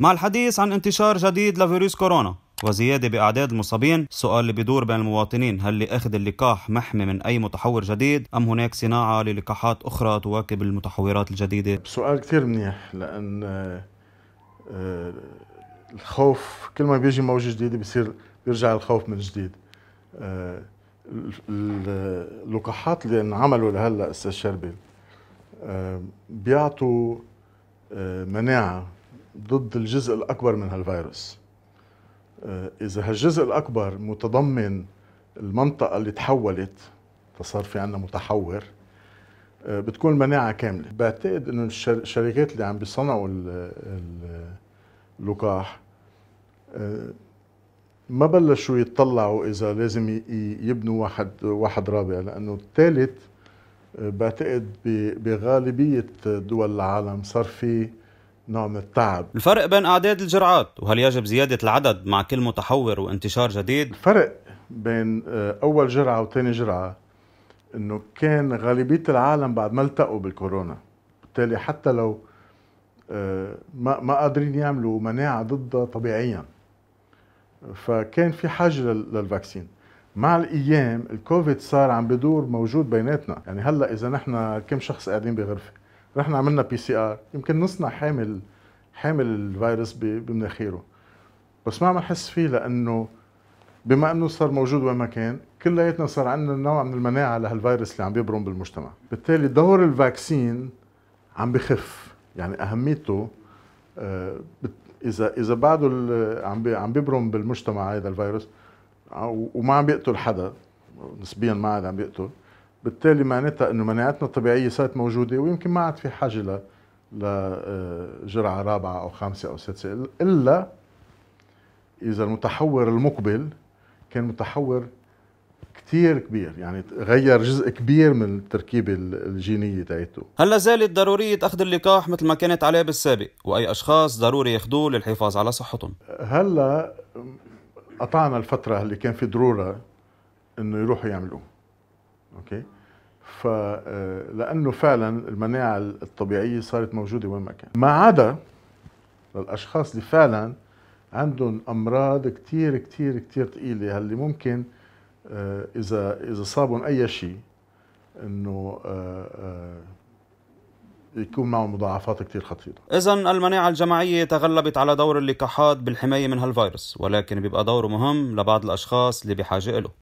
مع الحديث عن انتشار جديد لفيروس كورونا وزيادة بأعداد المصابين السؤال اللي بيدور بين المواطنين هل لأخذ اللقاح محمي من أي متحور جديد أم هناك صناعة للقاحات أخرى تواكب المتحورات الجديدة سؤال كثير منيح لأن آه، آه، الخوف كل ما بيجي موجة جديدة بيصير بيرجع الخوف من جديد آه، اللقاحات اللي انعملوا لهلا استاذ شربل بيعطوا مناعه ضد الجزء الأكبر من هالفيروس آه، إذا هالجزء الأكبر متضمن المنطقة اللي تحولت فصار في عنا متحور آه، بتكون المناعة كاملة بعتقد أنه الشركات اللي عم بيصنعوا اللقاح آه، ما بلشوا يتطلعوا إذا لازم يبنوا واحد, واحد رابع لأنه الثالث بعتقد بغالبية دول العالم صار في نوع من التعب الفرق بين أعداد الجرعات وهل يجب زيادة العدد مع كل متحور وانتشار جديد؟ الفرق بين آه، أول جرعة وثاني جرعة انه كان غالبيه العالم بعد ما التقوا بالكورونا بالتالي حتى لو آه، ما ما قادرين يعملوا مناعه ضدها طبيعيا فكان في حاجه للفاكسين مع الايام الكوفيد صار عم بدور موجود بيناتنا يعني هلا اذا نحن كم شخص قاعدين بغرفه نحن عملنا بي سي ار يمكن نصنع حامل حامل الفيروس بمناخيره بس ما عم نحس فيه لانه بما انه صار موجود وين ما كان كلياتنا صار عندنا نوع من المناعه لهالفيروس اللي عم بيبرم بالمجتمع بالتالي دور الفاكسين عم بخف يعني اهميته آه، اذا اذا بعده عم عم بيبرم بالمجتمع هذا الفيروس وما عم بيقتل حدا نسبيا ما عاد عم بيقتل بالتالي معناتها انه مناعتنا الطبيعيه صارت موجوده ويمكن ما عاد في حاجه ل لجرعه آه، رابعه او خامسه او سادسه الا اذا المتحور المقبل كان متحور كثير كبير يعني غير جزء كبير من التركيبة الجينية تاعته هلا زالت ضرورية أخذ اللقاح مثل ما كانت عليه بالسابق وأي أشخاص ضروري ياخذوه للحفاظ على صحتهم هلا قطعنا الفترة اللي كان في ضرورة إنه يروحوا يعملوه اوكي فلانه آه، فعلا المناعه الطبيعيه صارت موجوده وين ما كان ما عدا للاشخاص اللي فعلا عندهم امراض كثير كثير كثير ثقيله اللي ممكن آه، اذا اذا صابهم اي شيء انه آه، يكون معه مضاعفات كثير خطيرة إذا المناعة الجماعية تغلبت على دور اللقاحات بالحماية من هالفيروس ولكن بيبقى دوره مهم لبعض الأشخاص اللي بحاجة له